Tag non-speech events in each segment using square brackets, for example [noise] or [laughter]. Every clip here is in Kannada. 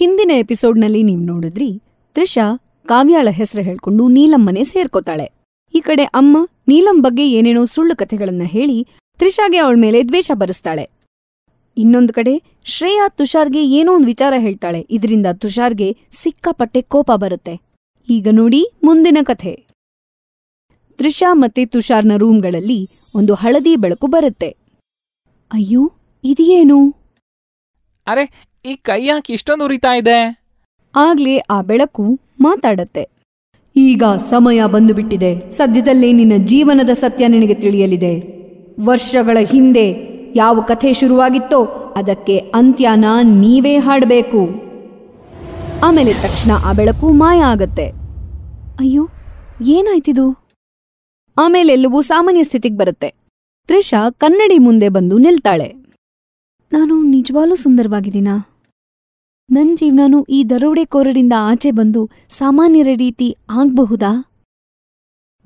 ಹಿಂದಿನ ಎಪಿಸೋಡ್ನಲ್ಲಿ ನೀವು ನೋಡಿದ್ರಿ ತ್ರಿಷಾ ಕಾವ್ಯಾಳ ಹೆಸರು ಹೇಳ್ಕೊಂಡು ನೀಲಮ್ಮನೆ ಸೇರ್ಕೋತಾಳೆ ಈ ಕಡೆ ಅಮ್ಮ ನೀಲಂ ಬಗ್ಗೆ ಏನೇನೋ ಸುಳ್ಳು ಕಥೆಗಳನ್ನ ಹೇಳಿ ತ್ರಿಷಾಗೆ ಅವಳ ಮೇಲೆ ದ್ವೇಷ ಬರೆಸ್ತಾಳೆ ಇನ್ನೊಂದು ಕಡೆ ಶ್ರೇಯಾ ತುಷಾರ್ಗೆ ಏನೋ ಒಂದು ವಿಚಾರ ಹೇಳ್ತಾಳೆ ಇದರಿಂದ ತುಷಾರ್ಗೆ ಸಿಕ್ಕಾಪಟ್ಟೆ ಕೋಪ ಬರುತ್ತೆ ಈಗ ನೋಡಿ ಮುಂದಿನ ಕಥೆ ತ್ರಿಷಾ ಮತ್ತೆ ತುಷಾರ್ನ ರೂಮ್ಗಳಲ್ಲಿ ಒಂದು ಹಳದಿ ಬೆಳಕು ಬರುತ್ತೆ ಅಯ್ಯೋ ಇದೇನು ಅರೆ ಈ ಕೈ ಯಾಕೆ ಇಷ್ಟೊಂದು ಉರಿತಾ ಇದೆ ಆಗ್ಲೇ ಆ ಬೆಳಕು ಮಾತಾಡತ್ತೆ ಈಗ ಸಮಯ ಬಂದುಬಿಟ್ಟಿದೆ ಸದ್ಯದಲ್ಲೇ ನಿನ್ನ ಜೀವನದ ಸತ್ಯ ನಿನಗೆ ತಿಳಿಯಲಿದೆ ವರ್ಷಗಳ ಹಿಂದೆ ಯಾವ ಕಥೆ ಶುರುವಾಗಿತ್ತೋ ಅದಕ್ಕೆ ಅಂತ್ಯನ ನೀವೇ ಹಾಡಬೇಕು ಆಮೇಲೆ ತಕ್ಷಣ ಆ ಬೆಳಕು ಮಾಯ ಆಗತ್ತೆ ಅಯ್ಯೋ ಏನಾಯ್ತಿದು ಆಮೇಲೆಲ್ಲವೂ ಸಾಮಾನ್ಯ ಸ್ಥಿತಿಗೆ ಬರುತ್ತೆ ತ್ರಿಷಾ ಕನ್ನಡಿ ಮುಂದೆ ಬಂದು ನಿಲ್ತಾಳೆ ನಾನು ನಿಜವಾಗ್ಲೂ ಸುಂದರವಾಗಿದ್ದೀನಾ ನನ್ ಜೀವ್ನನೂ ಈ ದರೋಡೆಕೋರರಿಂದ ಆಚೆ ಬಂದು ಸಾಮಾನ್ಯರ ರೀತಿ ಆಗ್ಬಹುದಾ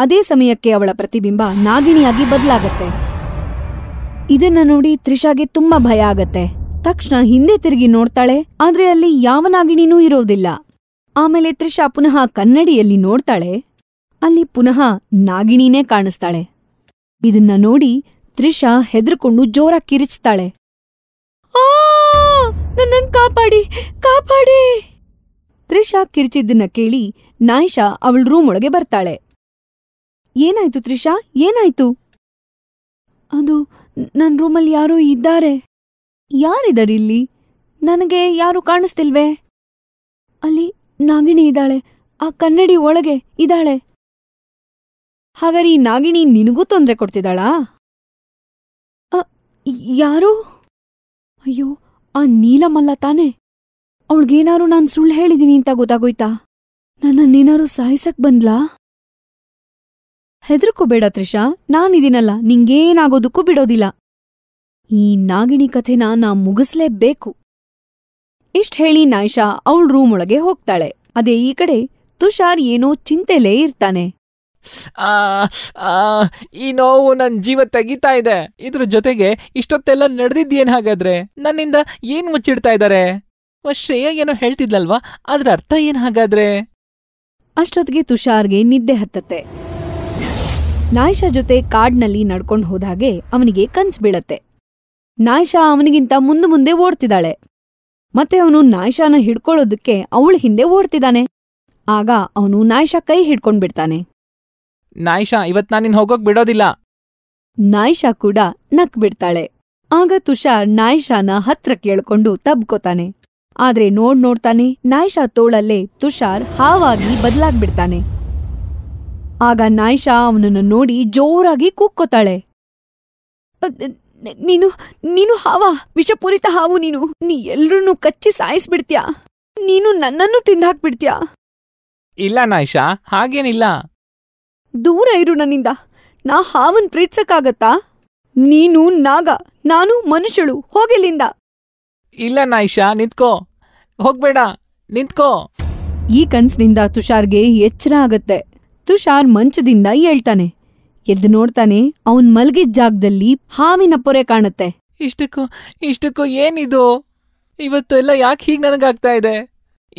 ಅದೇ ಸಮಯಕ್ಕೆ ಅವಳ ಪ್ರತಿಬಿಂಬ ನಾಗಿಣಿಯಾಗಿ ಬದಲಾಗತ್ತೆ ಇದನ್ನ ನೋಡಿ ತ್ರಿಷಾಗೆ ತುಂಬಾ ಭಯ ಆಗತ್ತೆ ತಕ್ಷಣ ಹಿಂದೆ ತಿರುಗಿ ನೋಡ್ತಾಳೆ ಆದ್ರೆ ಅಲ್ಲಿ ಯಾವ ನಾಗಿಣಿನೂ ಇರೋದಿಲ್ಲ ಆಮೇಲೆ ತ್ರಿಷಾ ಪುನಃ ಕನ್ನಡಿಯಲ್ಲಿ ನೋಡ್ತಾಳೆ ಅಲ್ಲಿ ಪುನಃ ನಾಗಿಣಿನೇ ಕಾಣಿಸ್ತಾಳೆ ಇದನ್ನ ನೋಡಿ ತ್ರಿಷಾ ಹೆದರುಕೊಂಡು ಜೋರಾಗಿ ಕಿರಿಚ್ತಾಳೆ ನನ್ನನ್ ಕಾಪಾಡಿ ಕಾಪಾಡಿ ತ್ರಿಷಾ ಕಿರಿಚಿದ್ದನ್ನ ಕೇಳಿ ನಾಯಿಷಾ ಅವಳ ರೂಮ್ ಒಳಗೆ ಬರ್ತಾಳೆ ಏನಾಯ್ತು ತ್ರಿಷಾ ಏನಾಯ್ತು ಅದು ನನ್ನ ರೂಮಲ್ಲಿ ಯಾರೋ ಇದ್ದಾರೆ ಇಲ್ಲಿ ನನಗೆ ಯಾರು ಕಾಣಿಸ್ತಿಲ್ವೇ ಅಲ್ಲಿ ನಾಗಿಣಿ ಇದ್ದಾಳೆ ಆ ಕನ್ನಡಿ ಒಳಗೆ ಇದ್ದಾಳೆ ಹಾಗಾದ್ರೆ ಈ ನಾಗಿಣಿ ನಿನಗೂ ತೊಂದರೆ ಕೊಡ್ತಿದ್ದಾಳಾ ಯಾರು ಅಯ್ಯೋ ಆ ನೀಲಮಲ್ಲ ತಾನೇ ಅವಳ್ಗೇನಾರು ನಾನ್ ಸುಳ್ಳು ಹೇಳಿದೀನಿ ಅಂತ ಗೊತ್ತಾಗೋಯ್ತಾ ನನ್ನನ್ನೇನಾರು ಸಾಯಿಸಕ್ ಬಂದ್ಲಾ ಹೆದರ್ಕೋಬೇಡ ತ್ರಿಷಾ ನಾನಿದೀನಲ್ಲ ನಿಂಗೇನಾಗೋದಕ್ಕೂ ಬಿಡೋದಿಲ್ಲ ಈ ನಾಗಿಣಿ ಕಥೆನ ನಾ ಮುಗಿಸ್ಲೇಬೇಕು ಇಷ್ಟ್ ಹೇಳಿ ನಾಯಿಷಾ ಅವಳ ರೂಮೊಳಗೆ ಹೋಗ್ತಾಳೆ ಅದೇ ಈ ಕಡೆ ತುಷಾರ್ ಏನೋ ಚಿಂತೆಲೇ ಇರ್ತಾನೆ ಈ ನೋವು ನನ್ನ ಜೀವ ತೆಗಿತಾ ಇದೆ ಇದ್ರ ಜೊತೆಗೆ ಇಷ್ಟೊತ್ತೆಲ್ಲ ನಡೆದಿದ್ದೇನು ಹಾಗಾದ್ರೆ ನನ್ನಿಂದ ಏನು ಮುಚ್ಚಿಡ್ತಾ ಇದ್ದಾರೆ ಶ್ರೇಯ ಏನೋ ಹೇಳ್ತಿದ್ಲಲ್ವಾ ಅದ್ರ ಅರ್ಥ ಏನ್ ಹಾಗಾದ್ರೆ ಅಷ್ಟೊತ್ತಿಗೆ ತುಷಾರ್ಗೆ ನಿದ್ದೆ ಹತ್ತತ್ತೆ ನಾಯಿಷಾ ಜೊತೆ ಕಾಡ್ನಲ್ಲಿ ನಡ್ಕೊಂಡು ಹೋದಾಗೆ ಅವನಿಗೆ ಕನ್ಸ್ ಬೀಳತ್ತೆ ನಾಯಿಷಾ ಅವನಿಗಿಂತ ಮುಂದೆ ಮುಂದೆ ಓಡ್ತಿದ್ದಾಳೆ ಮತ್ತೆ ಅವನು ನಾಯಿಷಾನ ಹಿಡ್ಕೊಳ್ಳೋದಕ್ಕೆ ಅವಳು ಹಿಂದೆ ಓಡ್ತಿದ್ದಾನೆ ಆಗ ಅವನು ನಾಯಿಷಾ ಕೈ ಹಿಡ್ಕೊಂಡ್ಬಿಡ್ತಾನೆ ನಾಯ್ಷಾ ಇವತ್ ನಾನಿನ್ ಹೋಗೋಕ್ ಬಿಡೋದಿಲ್ಲ ನಾಯ್ಶಾ ಕೂಡ ನಕ್ ಬಿಡ್ತಾಳೆ ಆಗ ತುಷಾರ್ ನಾಯಿಷಾನ ಹತ್ರ ಕೇಳ್ಕೊಂಡು ತಬ್ಕೋತಾನೆ ಆದ್ರೆ ನೋಡ್ ನೋಡ್ತಾನೆ ನಾಯ್ಷಾ ತೋಳಲ್ಲೇ ತುಷಾರ್ ಹಾವಾಗಿ ಬದ್ಲಾಗ್ಬಿಡ್ತಾನೆ ಆಗ ನಾಯಿಷಾ ಅವನನ್ನು ನೋಡಿ ಜೋರಾಗಿ ಕೂಕ್ಕೋತಾಳೆ ನೀನು ನೀನು ಹಾವ ವಿಷಪೂರಿತ ಹಾವು ನೀನು ನೀ ಎಲ್ರೂ ಕಚ್ಚಿ ಸಾಯಿಸ್ಬಿಡ್ತ್ಯಾ ನೀನು ನನ್ನನ್ನು ತಿಂದಾಕ್ಬಿಡ್ತ್ಯಾ ಇಲ್ಲ ನಾಯ್ಷಾ ಹಾಗೇನಿಲ್ಲ ದೂರ ಇರು ನನ್ನಿಂದ ನಾ ಹಾವನ್ ಪ್ರೀತ್ಸಕ್ಕಾಗತ್ತಾ ನೀನು ನಾಗ ನಾನು ಮನುಷ್ಯಳು ಹೋಗಿಲ್ಲಿಂದ ಇಲ್ಲ ನಾಯಿಷಾ ನಿಂತ್ಕೋ ಹೋಗ್ಬೇಡ ನಿಂತ್ಕೋ ಈ ಕನ್ಸಿನಿಂದ ತುಷಾರ್ಗೆ ಎಚ್ಚರ ಆಗತ್ತೆ ತುಷಾರ್ ಮಂಚದಿಂದ ಹೇಳ್ತಾನೆ ಎದ್ದು ನೋಡ್ತಾನೆ ಅವನ್ ಮಲಗಿದ್ ಜಾಗದಲ್ಲಿ ಹಾವಿನ ಪೊರೆ ಕಾಣತ್ತೆ ಇಷ್ಟಕ್ಕೂ ಇಷ್ಟಕ್ಕೂ ಏನಿದು ಇವತ್ತು ಎಲ್ಲ ಯಾಕೆ ಹೀಗೆ ನನಗಾಗ್ತಾ ಇದೆ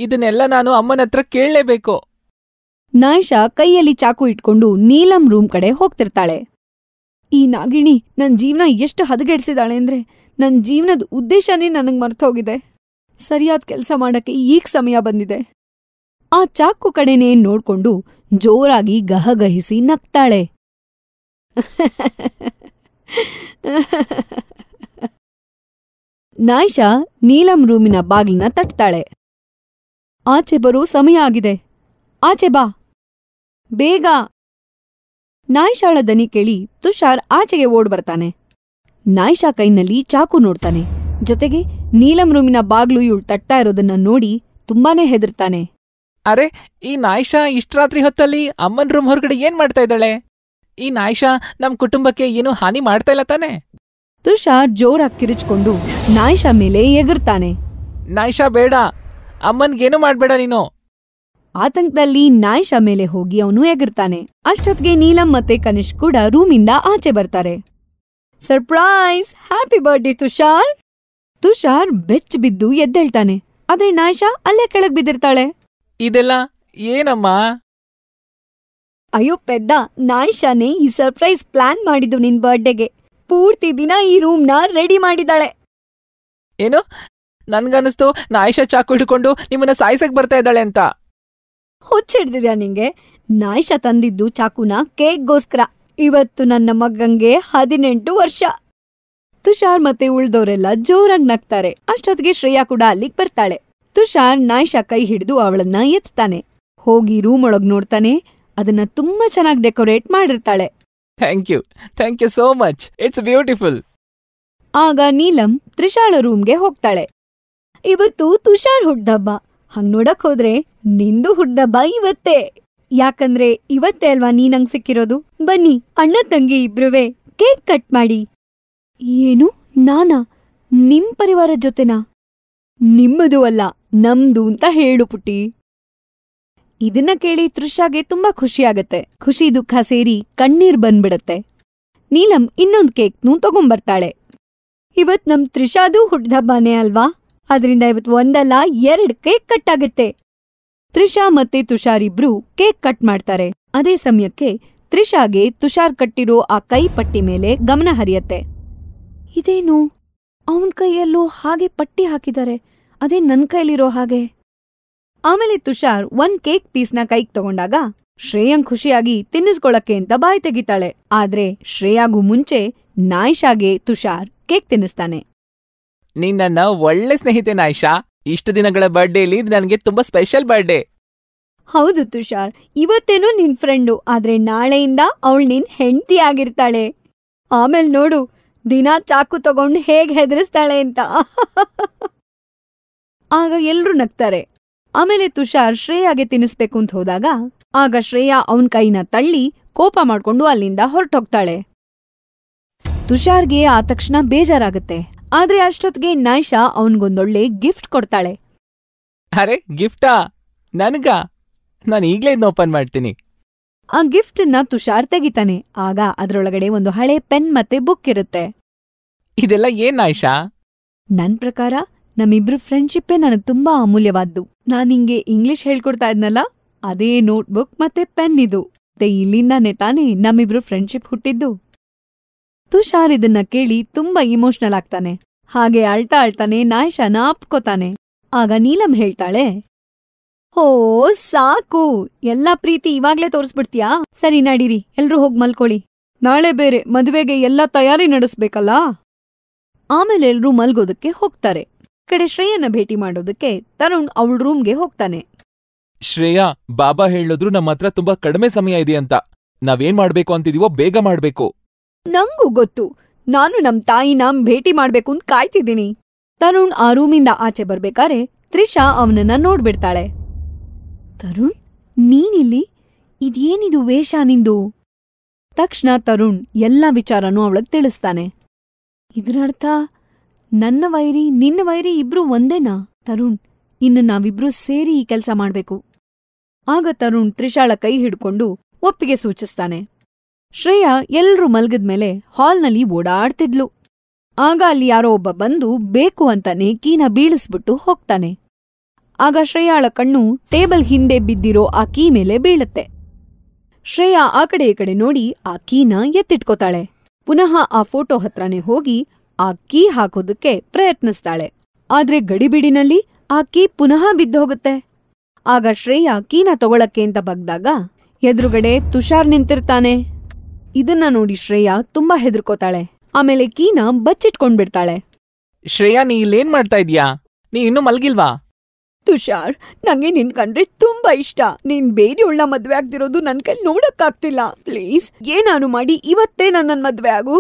ಇದನ್ನೆಲ್ಲ ನಾನು ಅಮ್ಮನ ಹತ್ರ ಕೇಳಲೇಬೇಕು ನಾಯ್ಷಾ ಕೈಯಲ್ಲಿ ಚಾಕು ಇಟ್ಕೊಂಡು ನೀಲಂ ರೂಮ್ ಕಡೆ ಹೋಗ್ತಿರ್ತಾಳೆ. ಈ ನಾಗಿಣಿ ನನ್ ಎಷ್ಟು ಎಷ್ಟ್ ಅಂದ್ರೆ ನನ್ ಜೀವನದ ಉದ್ದೇಶನೇ ನನಗ್ ಮರ್ತೋಗಿದೆ. ಸರಿಯಾದ ಕೆಲಸ ಮಾಡಕ್ಕೆ ಈಗ ಸಮಯ ಬಂದಿದೆ. ಆ ಚಾಕು ಕಡೆನೇ ನೋಡ್ಕೊಂಡು ಜೋರಾಗಿ ಗಹಗಹಿಸಿ ನಗ್ತಾಳೆ. ನಾಯ್ಷಾ ನೀಲಂ ರೂಮಿನ ಬಾಗ್ಲನ್ನ ತಟ್ತಾಳೆ. ಆಚೆ ಬರೋ ಸಮಯ ಆಗಿದೆ. ಆಚೆ ಬಾ ಬೇಗ ನಾಯ್ಶಾಳ ದನಿ ಕೇಳಿ ತುಷಾರ್ ಆಚೆಗೆ ಓಡ್ ಬರ್ತಾನೆ ನಾಯ್ಶಾ ಕೈನಲ್ಲಿ ಚಾಕು ನೋಡ್ತಾನೆ ಜೊತೆಗೆ ನೀಲಂ ರೂಮಿನ ಬಾಗ್ಲು ಇವಳು ತಟ್ಟಾ ಇರೋದನ್ನ ನೋಡಿ ತುಂಬಾನೇ ಹೆದರ್ತಾನೆ ಅರೆ ಈ ನಾಯ್ಶಾ ಇಷ್ಟು ರಾತ್ರಿ ಹೊತ್ತಲ್ಲಿ ಅಮ್ಮನ್ ರೂಮ್ ಹೊರಗಡೆ ಏನ್ ಮಾಡ್ತಾ ಇದ್ದಾಳೆ ಈ ನಾಯ್ಶಾ ನಮ್ ಕುಟುಂಬಕ್ಕೆ ಏನು ಹಾನಿ ಮಾಡ್ತಾ ಇಲ್ಲ ತಾನೆ ತುಷಾರ್ ಜೋರಾಗಿ ಕಿರಿಚ್ಕೊಂಡು ನಾಯ್ಶಾ ಮೇಲೆ ಎಗರ್ತಾನೆ ನಾಯ್ಶಾ ಬೇಡ ಅಮ್ಮನ್ಗೇನು ಮಾಡ್ಬೇಡ ನೀನು ಆತಂಕದಲ್ಲಿ ನಾಯಿಷಾ ಮೇಲೆ ಹೋಗಿ ಅವನು ಎಗರ್ತಾನೆ ಅಷ್ಟೊತ್ಗೆ ನೀಲಂ ಮತ್ತೆ ಕನಿಷ್ ಕೂಡ ರೂಮಿಂದ ಆಚೆ ಬರ್ತಾರೆ surprise happy birthday Tushar Tushar ಬೆಚ್ಚ ಬಿದ್ದು ಎದ್ದೇಳ್ತಾನೆ ಆದ್ರೆ ನಾಯಿಷಾ ಅಲ್ಲೇ ಕೆಳಗ್ ಬಿದ್ದಿರ್ತಾಳೆ ಇದೆಲ್ಲ ಏನಮ್ಮ ಅಯ್ಯೋ ಪೆದ್ದ ನಾಯಿಷಾನೇ ಈ ಸರ್ಪ್ರೈಸ್ ಪ್ಲಾನ್ ಮಾಡಿದ್ದು ನಿನ್ ಬರ್ಡೇಗೆ ಪೂರ್ತಿ ದಿನ ಈ ರೂಮ್ನ ರೆಡಿ ಮಾಡಿದಾಳೆ ಏನು ನನ್ಗನ್ನಿಸ್ತು ನಾಯಿಷಾ ಚಾಕು ಹಿಡ್ಕೊಂಡು ನಿಮ್ಮನ್ನ ಸಾಯಿಸಕ್ ಬರ್ತಾ ಇದ್ದಾಳೆ ಅಂತ ಹುಚ್ಚಿಡ್ದಿದ್ಯಾ ನಿಂಗೆ? ನಾಯ್ಶ ತಂದಿದ್ದು ಚಾಕುನ ಕೇಕ್‌ಗೋಸ್ಕರ! ಇವತ್ತು ನನ್ನ ಮಗಂಗೆ ಹದಿನೆಂಟು ವರ್ಷ! ತುಷಾರ್ ಮತ್ತೆ ಉಳ್ದೋರೆಲ್ಲ ಜೋರಾಗ್ ನಗ್ತಾರೆ. ಅಷ್ಟೊತ್ತಿಗೆ ಶ್ರೇಯಾ ಕೂಡ ಅಲ್ಲಿಗ್ ಬರ್ತಾಳೆ. ತುಷಾರ್ ನಾಯ್ಷಾ ಕೈ ಹಿಡಿದು ಅವಳನ್ನ ಎತ್ತಾನೆ. ಹೋಗಿ ಒಳಗ್ ನೋಡ್ತಾನೆ, ಅದನ್ನ ತುಂಬಾ ಚೆನ್ನಾಗ್ ಡೆಕೋರೇಟ್ ಮಾಡಿರ್ತಾಳೆ. Thank you, thank you so much. It's beautiful. ಆಗ ನೀಲಂ ತ್ರಿಶಾಳ ರೂಮ್ಗೆ ಹೋಗ್ತಾಳೆ. ಇವತ್ತು ತುಷಾರ್ ಹುಟ್ಟ್ದಬ್ಬ ಹಂಗ್ ನೋಡಕ್ ಹೋದ್ರೆ ನಿಂದು ಹುಟ್ದಬ್ಬ ಇವತ್ತೇ ಯಾಕಂದ್ರೆ ಇವತ್ತೇ ಅಲ್ವಾ ನೀನಂಗ್ ಸಿಕ್ಕಿರೋದು ಬನ್ನಿ ಅಣ್ಣ ತಂಗಿ ಇಬ್ರುವೆ ಕೇಕ್ ಕಟ್ ಮಾಡಿ ಏನು ನಾನಾ ನಿಮ್ ಪರಿವಾರ ಜೊತೆನಾ ನಿಮ್ಮದು ಅಲ್ಲ ನಮ್ದು ಅಂತ ಹೇಳು ಪುಟಿ ಇದನ್ನ ಕೇಳಿ ತೃಷಾಗೆ ತುಂಬಾ ಖುಷಿಯಾಗತ್ತೆ ಖುಷಿ ದುಃಖ ಸೇರಿ ಕಣ್ಣೀರ್ ಬಂದ್ಬಿಡತ್ತೆ ನೀಲಂ ಇನ್ನೊಂದ್ ಕೇಕ್ನೂ ತಗೊಂಬರ್ತಾಳೆ ಇವತ್ ನಮ್ ಹುಟ್ಟಿದ ಬಾನೆ ಅಲ್ವಾ ಅದರಿಂದ ಇವತ್ತು ಒಂದಲ್ಲ ಎರಡ್ ಕೇಕ್ ಕಟ್ ಆಗುತ್ತೆ ತ್ರಿಷಾ ಮತ್ತೆ ತುಷಾರ್ ಇಬ್ರು ಕೇಕ್ ಕಟ್ ಮಾಡ್ತಾರೆ ಅದೇ ಸಮಯಕ್ಕೆ ತ್ರಿಷಾಗೆ ತುಷಾರ್ ಕಟ್ಟಿರೋ ಆ ಕೈ ಪಟ್ಟಿ ಮೇಲೆ ಗಮನ ಹರಿಯತ್ತೆ ಇದೇನು ಅವನ್ ಕೈಯಲ್ಲೂ ಹಾಗೆ ಪಟ್ಟಿ ಹಾಕಿದ್ದಾರೆ ಅದೇ ನನ್ ಕೈಲಿರೋ ಹಾಗೆ ಆಮೇಲೆ ತುಷಾರ್ ಒಂದ್ ಕೇಕ್ ಪೀಸ್ನ ಕೈಗ್ ತಗೊಂಡಾಗ ಶ್ರೇಯಂ ಖುಷಿಯಾಗಿ ತಿನ್ನಿಸ್ಕೊಳಕ್ಕೆ ಅಂತ ಬಾಯಿ ತೆಗಿತಾಳೆ ಆದ್ರೆ ಶ್ರೇಯಾಗೂ ಮುಂಚೆ ನಾಯಿಷಾಗೆ ತುಷಾರ್ ಕೇಕ್ ತಿನ್ನಿಸ್ತಾನೆ ನೀನ್ ಒಳ್ಳೆ ಸ್ನೇಹಿತೆ ಆಯ್ಷಾ ಇಷ್ಟು ದಿನಗಳ ಬರ್ಡೇಲಿ ನನಗೆ ತುಂಬಾ ಸ್ಪೆಷಲ್ ಬರ್ಡೇ ಹೌದು ತುಷಾರ್ ಇವತ್ತೇನು ನಿನ್ ಫ್ರೆಂಡು ಆದ್ರೆ ನಾಳೆಯಿಂದ ಅವಳು ನಿನ್ ಹೆಂಡತಿ ಆಗಿರ್ತಾಳೆ ಆಮೇಲೆ ನೋಡು ದಿನ ಚಾಕು ತಗೊಂಡು ಹೇಗ್ ಹೆದರಿಸ್ತಾಳೆ ಅಂತ [laughs] ಆಗ ಎಲ್ರೂ ನಗ್ತಾರೆ ಆಮೇಲೆ ತುಷಾರ್ ಶ್ರೇಯಾಗೆ ತಿನ್ನಿಸ್ಬೇಕು ಅಂತ ಹೋದಾಗ ಆಗ ಶ್ರೇಯಾ ಅವನ್ ಕೈನ ತಳ್ಳಿ ಕೋಪ ಮಾಡ್ಕೊಂಡು ಅಲ್ಲಿಂದ ಹೊರಟೋಗ್ತಾಳೆ ತುಷಾರ್ಗೆ ಆ ತಕ್ಷಣ ಬೇಜಾರಾಗುತ್ತೆ ಆದ್ರೆ ಅಷ್ಟೊತ್ಗೆ ನೈಶಾ ಅವನ್ಗೊಂದೊಳ್ಳೆ ಗಿಫ್ಟ್ ಕೊಡ್ತಾಳೆ ಅರೆ ಗಿಫ್ಟಾ ನನ್ಗ ನಾನು ಈಗ್ಲೇ ಇದನ್ನ ಓಪನ್ ಮಾಡ್ತೀನಿ ಆ ಗಿಫ್ಟ್ ನ ತುಷಾರ್ ತೆಗಿತಾನೆ ಆಗ ಅದರೊಳಗಡೆ ಒಂದು ಹಳೆ ಪೆನ್ ಮತ್ತೆ ಬುಕ್ ಇರುತ್ತೆ ಇದೆಲ್ಲ ಏನ್ ಆಯ್ಷಾ ನನ್ ಪ್ರಕಾರ ನಮ್ಮಿಬ್ರು ಫ್ರೆಂಡ್ಶಿಪ್ಪೇ ನನಗ್ ತುಂಬಾ ಅಮೂಲ್ಯವಾದ್ದು ನಾನ್ ಹಿಂಗೆ ಇಂಗ್ಲಿಷ್ ಹೇಳ್ಕೊಡ್ತಾ ಇದ್ನಲ್ಲ ಅದೇ ನೋಟ್ಬುಕ್ ಮತ್ತೆ ಪೆನ್ ಇದು ಮತ್ತೆ ಇಲ್ಲಿಂದಾನೆ ತಾನೇ ನಮ್ಮಿಬ್ರು ಫ್ರೆಂಡ್ಶಿಪ್ ಹುಟ್ಟಿದ್ದು ತುಷಾರ್ ಇದನ್ನ ಕೇಳಿ ತುಂಬಾ ಇಮೋಷನಲ್ ಆಗ್ತಾನೆ ಹಾಗೆ ಅಳ್ತಾ ಅಳ್ತಾನೆ ನಾಯ್ಶಾನ ಅಪ್ಕೋತಾನೆ ಆಗ ನೀಲಂ ಹೇಳ್ತಾಳೆ ಹೋ ಸಾಕು ಎಲ್ಲಾ ಪ್ರೀತಿ ಇವಾಗ್ಲೇ ತೋರಿಸ್ಬಿಡ್ತೀಯಾ ಸರಿ ನಡೀರಿ ಎಲ್ರೂ ಹೋಗ್ ಮಲ್ಕೊಳ್ಳಿ ನಾಳೆ ಬೇರೆ ಮದುವೆಗೆ ಎಲ್ಲ ತಯಾರಿ ನಡೆಸ್ಬೇಕಲ್ಲ ಆಮೇಲೆ ಎಲ್ರೂ ಮಲ್ಗೋದಕ್ಕೆ ಹೋಗ್ತಾರೆ ಕಡೆ ಶ್ರೇಯನ ಭೇಟಿ ಮಾಡೋದಕ್ಕೆ ತರುಣ್ ಅವಳ ರೂಮ್ಗೆ ಹೋಗ್ತಾನೆ ಶ್ರೇಯಾ ಬಾಬಾ ಹೇಳಿದ್ರು ನಮ್ಮ ಹತ್ರ ತುಂಬಾ ಕಡಿಮೆ ಸಮಯ ಇದೆ ಅಂತ ನಾವೇನ್ ಮಾಡ್ಬೇಕು ಅಂತಿದೀವೋ ಬೇಗ ಮಾಡ್ಬೇಕು ನಂಗೂ ಗೊತ್ತು. ನಾನು ನಮ್ ತಾಯಿನ ಭೇಟಿ ಮಾಡ್ಬೇಕೂಂತ್ ಕಾಯ್ತಿದ್ದೀನಿ. ತರುಣ್ ಆ ರೂಮಿಂದ ಆಚೆ ಬರ್ಬೇಕಾರೆ ತ್ರಿಷಾ ಅವನನ್ನ ನೋಡ್ಬಿಡ್ತಾಳೆ. ತರುಣ್, ನೀನಿಲ್ಲಿ? ಇದೇನಿದು ವೇಷ ನಿಂದು? ತಕ್ಷಣ ತರುಣ್ ಎಲ್ಲ ವಿಚಾರನೂ ಅವಳಗ್ ತಿಳಿಸ್ತಾನೆ. ಇದ್ರರ್ಥ ನನ್ನ ವೈರಿ ನಿನ್ನ ವೈರಿ ಇಬ್ರು ಒಂದೇನಾ? ತರುಣ್, ಇನ್ನು ನಾವಿಬ್ರು ಸೇರಿ ಈ ಕೆಲ್ಸ ಮಾಡ್ಬೇಕು. ಆಗ ತರುಣ್ ತ್ರಿಷಾಳ ಕೈ ಹಿಡ್ಕೊಂಡು ಒಪ್ಪಿಗೆ ಸೂಚಿಸ್ತಾನೆ. ಶ್ರೇಯಾ ಎಲ್ರೂ ಮೇಲೆ ಹಾಲ್ನಲ್ಲಿ ಓಡಾಡ್ತಿದ್ಲು ಆಗ ಅಲ್ಲಿ ಯಾರೋ ಒಬ್ಬ ಬಂದು ಬೇಕು ಅಂತಾನೆ ಕೀನ ಬೀಳಿಸ್ಬಿಟ್ಟು ಹೋಗ್ತಾನೆ ಆಗ ಶ್ರೇಯಾಳ ಕಣ್ಣು ಟೇಬಲ್ ಹಿಂದೆ ಬಿದ್ದಿರೋ ಆ ಕೀ ಮೇಲೆ ಬೀಳುತ್ತೆ ಶ್ರೇಯಾ ಆ ಕಡೆ ಈ ಕಡೆ ನೋಡಿ ಆ ಕೀನ ಎತ್ತಿಟ್ಕೋತಾಳೆ ಪುನಃ ಆ ಫೋಟೋ ಹತ್ರನೇ ಹೋಗಿ ಆ ಕೀ ಹಾಕೋದಕ್ಕೆ ಪ್ರಯತ್ನಿಸ್ತಾಳೆ ಆದ್ರೆ ಗಡಿಬಿಡಿನಲ್ಲಿ ಆ ಕೀ ಪುನಃ ಬಿದ್ದೋಗುತ್ತೆ ಆಗ ಶ್ರೇಯಾ ಕೀನ ತಗೊಳಕ್ಕೆ ಅಂತ ಬಗ್ದಾಗ ಎದುರುಗಡೆ ತುಷಾರ್ ನಿಂತಿರ್ತಾನೆ ಇದನ್ನ ನೋಡಿ ಶ್ರೇಯಾ ತುಂಬಾ ಹೆದರ್ಕೋತಾಳೆ ಆಮೇಲೆ ಕೀನ ಬಚ್ಚಿಟ್ಕೊಂಡ್ಬಿಡ್ತಾಳೆ ಶ್ರೇಯಾ ನೀ ಇಲ್ಲೇನ್ ಮಾಡ್ತಾ ಇದೀಯಾ ನೀ ಇನ್ನು ಮಲ್ಗಿಲ್ವಾ ತುಷಾರ್ ನಂಗೆ ನಿನ್ ಕಂಡ್ರೆ ತುಂಬಾ ಇಷ್ಟ ನೀನ್ ಉಳ್ಳ ಮದ್ವೆ ಆಗ್ತಿರೋದು ನನ್ ಕೈಲಿ ನೋಡಕ್ಕಾಗ್ತಿಲ್ಲ ಪ್ಲೀಸ್ ಏನಾನು ಮಾಡಿ ಇವತ್ತೇ ನನ್ನ ಮದ್ವೆ ಆಗು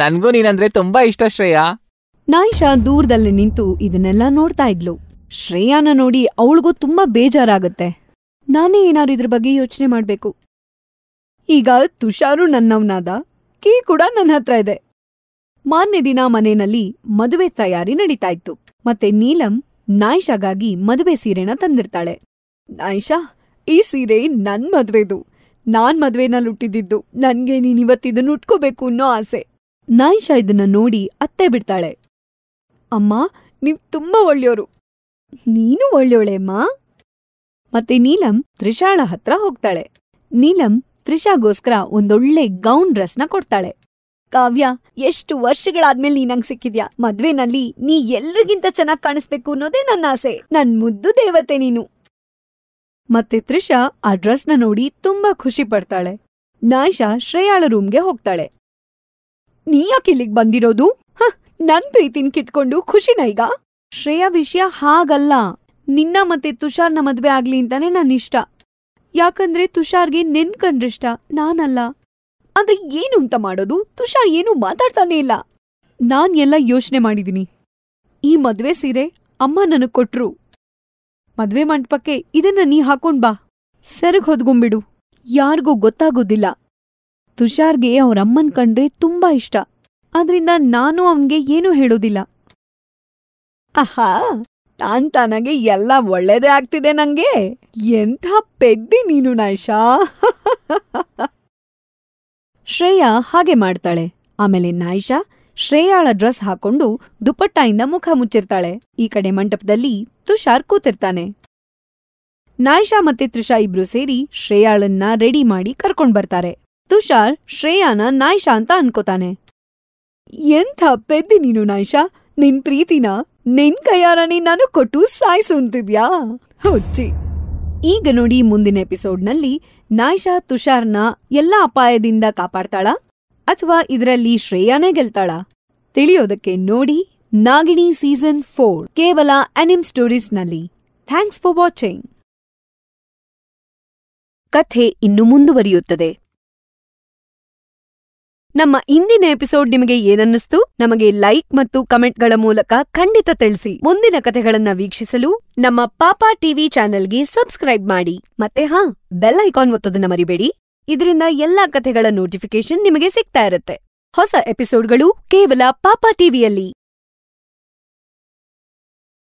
ನನ್ಗೂ ನೀನಂದ್ರೆ ತುಂಬಾ ಇಷ್ಟ ಶ್ರೇಯಾ ನಾಯಿಷಾ ದೂರದಲ್ಲಿ ನಿಂತು ಇದನ್ನೆಲ್ಲ ನೋಡ್ತಾ ಇದ್ಲು ಶ್ರೇಯಾನ ನೋಡಿ ಅವಳಿಗೂ ತುಂಬಾ ಬೇಜಾರಾಗತ್ತೆ ನಾನೇ ಏನಾರು ಇದ್ರ ಬಗ್ಗೆ ಯೋಚನೆ ಮಾಡ್ಬೇಕು ಈಗ ತುಷಾರು ನನ್ನವ್ನಾದ, ಕೀ ಕೂಡ ಹತ್ರ ಇದೆ. ಮಾನ್ಯ ದಿನ ಮನೆಯಲ್ಲಿ ಮದುವೆ ತಯಾರಿ ನಡೀತಾ ಇತ್ತು ಮತ್ತೆ ನೀಲಂ ನಾಯಿಷಾಗಾಗಿ ಮದುವೆ ಸೀರೆನ ತಂದಿರ್ತಾಳೆ. ನಾಯಿಷಾ, ಈ ಸೀರೆ ನನ್ ಮದ್ವೆದು. ನಾನ್ ಮದ್ವೆನಲ್ ಉಟ್ಟಿದ್ದಿದ್ದು. ನನ್ಗೆ ನೀನಿವತ್ತಿದನ್ ಉಟ್ಕೋಬೇಕು ಅನ್ನೋ ಆಸೆ. ನಾಯಿಷಾ ಇದನ್ನ ನೋಡಿ ಅತ್ತೆ ಬಿಡ್ತಾಳೆ. ಅಮ್ಮ, ನೀವ್ ತುಂಬಾ ಒಳ್ಳೆಯೋರು ನೀನು ಅಮ್ಮ ಮತ್ತೆ ನೀಲಂ ತ್ರಿಷಾಳ ಹತ್ರ ಹೋಗ್ತಾಳೆ. ನೀಲಂ ತ್ರಿಷಾಗೋಸ್ಕರ ಒಂದೊಳ್ಳೆ ಗೌನ್ ಡ್ರೆಸ್ನ ಕೊಡ್ತಾಳೆ ಕಾವ್ಯ ಎಷ್ಟು ವರ್ಷಗಳಾದ್ಮೇಲೆ ನೀ ನಂಗ್ ಸಿಕ್ಕಿದ್ಯಾ ಮದ್ವೆನಲ್ಲಿ ನೀ ಎಲ್ರಿಗಿಂತ ಚೆನ್ನಾಗ್ ಕಾಣಿಸ್ಬೇಕು ಅನ್ನೋದೇ ನನ್ನ ಆಸೆ ನನ್ ಮುದ್ದು ದೇವತೆ ನೀನು ಮತ್ತೆ ತ್ರಿಷಾ ಆ ಡ್ರೆಸ್ನ ನೋಡಿ ತುಂಬಾ ಖುಷಿ ಪಡ್ತಾಳೆ ನಾಯಿಷಾ ಶ್ರೇಯಾಳ ರೂಮ್ಗೆ ಹೋಗ್ತಾಳೆ ನೀ ಇಲ್ಲಿಗೆ ಬಂದಿರೋದು ನನ್ ಪ್ರೀತಿನ್ ಕಿತ್ಕೊಂಡು ಖುಷಿನ ಈಗ ಶ್ರೇಯಾ ವಿಷಯ ಹಾಗಲ್ಲ ನಿನ್ನ ಮತ್ತೆ ತುಷಾರ್ನ ಮದ್ವೆ ಆಗ್ಲಿ ಅಂತಾನೆ ನನ್ನಿಷ್ಟ ಯಾಕಂದ್ರೆ ತುಷಾರ್ಗೆ ನಿನ್ ಕಂಡ್ರಿಷ್ಟ ನಾನಲ್ಲ ಅಂದ್ರೆ ಏನು ಅಂತ ಮಾಡೋದು ತುಷಾರ್ ಏನು ಮಾತಾಡ್ತಾನೆ ಇಲ್ಲ ನಾನ್ ಎಲ್ಲ ಯೋಚನೆ ಮಾಡಿದೀನಿ ಈ ಮದ್ವೆ ಸೀರೆ ಅಮ್ಮ ನನಗ್ ಕೊಟ್ರು ಮದ್ವೆ ಮಂಟಪಕ್ಕೆ ಇದನ್ನ ನೀ ಹಾಕೊಂಡ್ ಬಾ ಸೆರಗ್ ಹೊದ್ಗೊಂಬಿಡು ಯಾರಿಗೂ ಗೊತ್ತಾಗೋದಿಲ್ಲ ತುಷಾರ್ಗೆ ಅವ್ರಮ್ಮನ್ ಕಂಡ್ರೆ ತುಂಬಾ ಇಷ್ಟ ಆದ್ರಿಂದ ನಾನು ಅವ್ನ್ಗೆ ಏನೂ ಹೇಳೋದಿಲ್ಲ ಅಹಾ ತಾನ್ತಾನಾಗೇ ಎಲ್ಲ ಒಳ್ಳೇದೇ ಆಗ್ತಿದೆ ನಂಗೆ. ಎಂಥ ಪೆದ್ದಿ ನೀನು ನಾಯ್ಷಾ! [laughs] ಶ್ರೇಯಾ ಹಾಗೆ ಮಾಡ್ತಾಳೆ. ಆಮೇಲೆ ನಾಯ್ಷಾ ಶ್ರೇಯಾಳ ಡ್ರೆಸ್ ಹಾಕೊಂಡು ದುಪಟ್ಟಾಯಿಂದ ಮುಖ ಮುಚ್ಚಿರ್ತಾಳೆ. ಈ ಕಡೆ ಮಂಟಪದಲ್ಲಿ ತುಷಾರ್ ಕೂತಿರ್ತಾನೆ. ನಾಯಿಷಾ ಮತ್ತೆ ತ್ರಿಷಾ ಇಬ್ರು ಸೇರಿ ಶ್ರೇಯಾಳನ್ನ ರೆಡಿ ಮಾಡಿ ಬರ್ತಾರೆ ತುಷಾರ್ ಶ್ರೇಯಾನ ನಾಯಿಷಾ ಅಂತ ಅನ್ಕೋತಾನೆ. ಎಂಥ ಪೆದ್ದಿ ನೀನು ನಾಯಿಷಾ ನಿನ್ ಪ್ರೀತಿನ ನಿನ್ ನೀ ನಾನು ಕೊಟ್ಟು ಸಾಯಿಸು ಹುಚ್ಚಿ ಈಗ ನೋಡಿ ಮುಂದಿನ ಎಪಿಸೋಡ್ನಲ್ಲಿ ನಾಯ್ಷಾ ತುಷಾರ್ನ ಎಲ್ಲ ಅಪಾಯದಿಂದ ಕಾಪಾಡ್ತಾಳ ಅಥವಾ ಇದರಲ್ಲಿ ಶ್ರೇಯಾನೇ ಗೆಲ್ತಾಳ ತಿಳಿಯೋದಕ್ಕೆ ನೋಡಿ ನಾಗಿಣಿ ಸೀಸನ್ ಫೋರ್ ಕೇವಲ ಅನಿಮ್ ಸ್ಟೋರೀಸ್ನಲ್ಲಿ ಥ್ಯಾಂಕ್ಸ್ ಫಾರ್ ವಾಚಿಂಗ್ ಕಥೆ ಇನ್ನು ಮುಂದುವರಿಯುತ್ತದೆ ನಮ್ಮ ಇಂದಿನ ಎಪಿಸೋಡ್ ನಿಮಗೆ ಏನನ್ನಿಸ್ತು ನಮಗೆ ಲೈಕ್ ಮತ್ತು ಕಮೆಂಟ್ಗಳ ಮೂಲಕ ಖಂಡಿತ ತಿಳಿಸಿ ಮುಂದಿನ ಕಥೆಗಳನ್ನ ವೀಕ್ಷಿಸಲು ನಮ್ಮ ಪಾಪಾ ಟಿವಿ ಚಾನೆಲ್ಗೆ ಸಬ್ಸ್ಕ್ರೈಬ್ ಮಾಡಿ ಮತ್ತೆ ಹಾ ಬೆಲ್ ಐಕಾನ್ ಒತ್ತದನ್ನ ಮರಿಬೇಡಿ ಇದರಿಂದ ಎಲ್ಲಾ ಕಥೆಗಳ ನೋಟಿಫಿಕೇಶನ್ ನಿಮಗೆ ಸಿಗ್ತಾ ಇರುತ್ತೆ ಹೊಸ ಎಪಿಸೋಡ್ಗಳು ಕೇವಲ ಪಾಪಾ ಟಿವಿಯಲ್ಲಿ